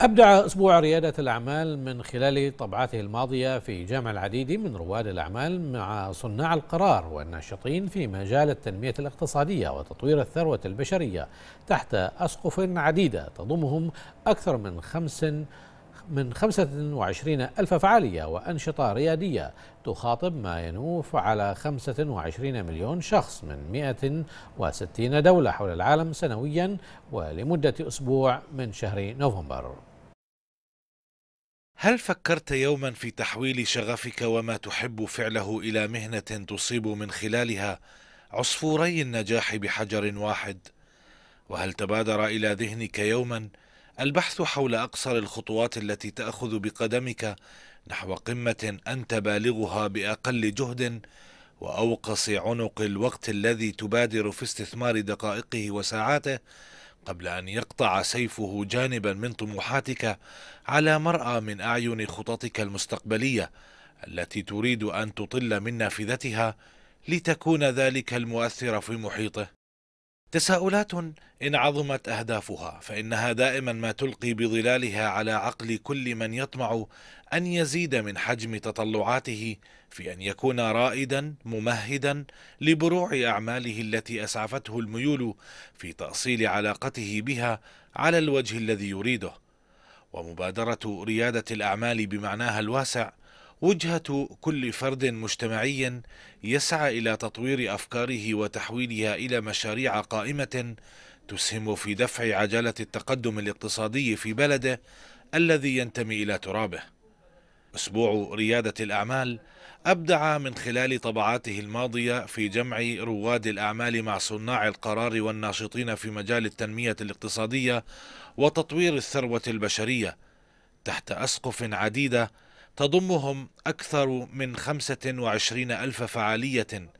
أبدع أسبوع ريادة الأعمال من خلال طبعاته الماضية في جمع العديد من رواد الأعمال مع صناع القرار والناشطين في مجال التنمية الاقتصادية وتطوير الثروة البشرية تحت أسقف عديدة تضمهم أكثر من خمس من 25 ألف فعالية وأنشطة ريادية تخاطب ما ينوف على 25 مليون شخص من 160 دولة حول العالم سنويا ولمدة أسبوع من شهر نوفمبر هل فكرت يوما في تحويل شغفك وما تحب فعله الى مهنه تصيب من خلالها عصفوري النجاح بحجر واحد وهل تبادر الى ذهنك يوما البحث حول اقصر الخطوات التي تاخذ بقدمك نحو قمه انت بالغها باقل جهد واوقص عنق الوقت الذي تبادر في استثمار دقائقه وساعاته قبل أن يقطع سيفه جانبا من طموحاتك على مرأى من أعين خططك المستقبلية التي تريد أن تطل من نافذتها لتكون ذلك المؤثر في محيطه تساؤلات ان عظمت اهدافها فانها دائما ما تلقي بظلالها على عقل كل من يطمع ان يزيد من حجم تطلعاته في ان يكون رائدا ممهدا لبروع اعماله التي اسعفته الميول في تاصيل علاقته بها على الوجه الذي يريده ومبادره رياده الاعمال بمعناها الواسع وجهة كل فرد مجتمعي يسعى إلى تطوير أفكاره وتحويلها إلى مشاريع قائمة تسهم في دفع عجلة التقدم الاقتصادي في بلده الذي ينتمي إلى ترابه أسبوع ريادة الأعمال أبدع من خلال طبعاته الماضية في جمع رواد الأعمال مع صناع القرار والناشطين في مجال التنمية الاقتصادية وتطوير الثروة البشرية تحت أسقف عديدة تضمهم أكثر من 25 ألف فعالية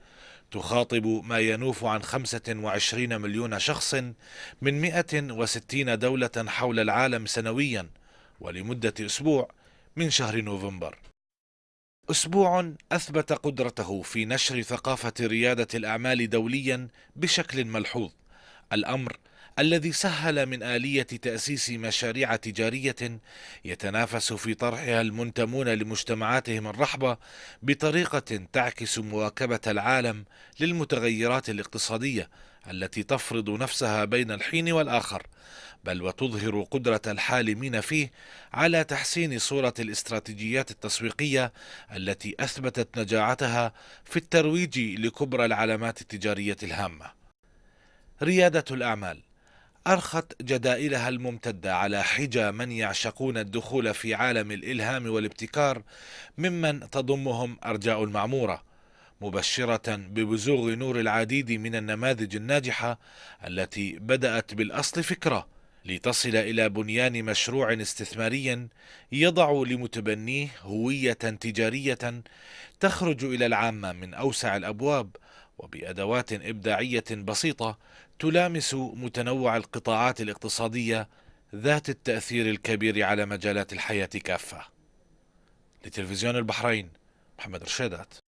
تخاطب ما ينوف عن 25 مليون شخص من 160 دولة حول العالم سنويا ولمدة أسبوع من شهر نوفمبر أسبوع أثبت قدرته في نشر ثقافة ريادة الأعمال دوليا بشكل ملحوظ الأمر الذي سهل من آلية تأسيس مشاريع تجارية يتنافس في طرحها المنتمون لمجتمعاتهم الرحبة بطريقة تعكس مواكبة العالم للمتغيرات الاقتصادية التي تفرض نفسها بين الحين والآخر بل وتظهر قدرة الحالمين فيه على تحسين صورة الاستراتيجيات التسويقية التي أثبتت نجاعتها في الترويج لكبرى العلامات التجارية الهامة ريادة الأعمال أرخت جدائلها الممتدة على حجى من يعشقون الدخول في عالم الإلهام والابتكار ممن تضمهم أرجاء المعمورة مبشرة ببزوغ نور العديد من النماذج الناجحة التي بدأت بالأصل فكرة لتصل إلى بنيان مشروع استثماري يضع لمتبنيه هوية تجارية تخرج إلى العامة من أوسع الأبواب وبأدوات إبداعية بسيطة تلامس متنوع القطاعات الاقتصادية ذات التأثير الكبير على مجالات الحياة كافة لتلفزيون البحرين محمد رشيدات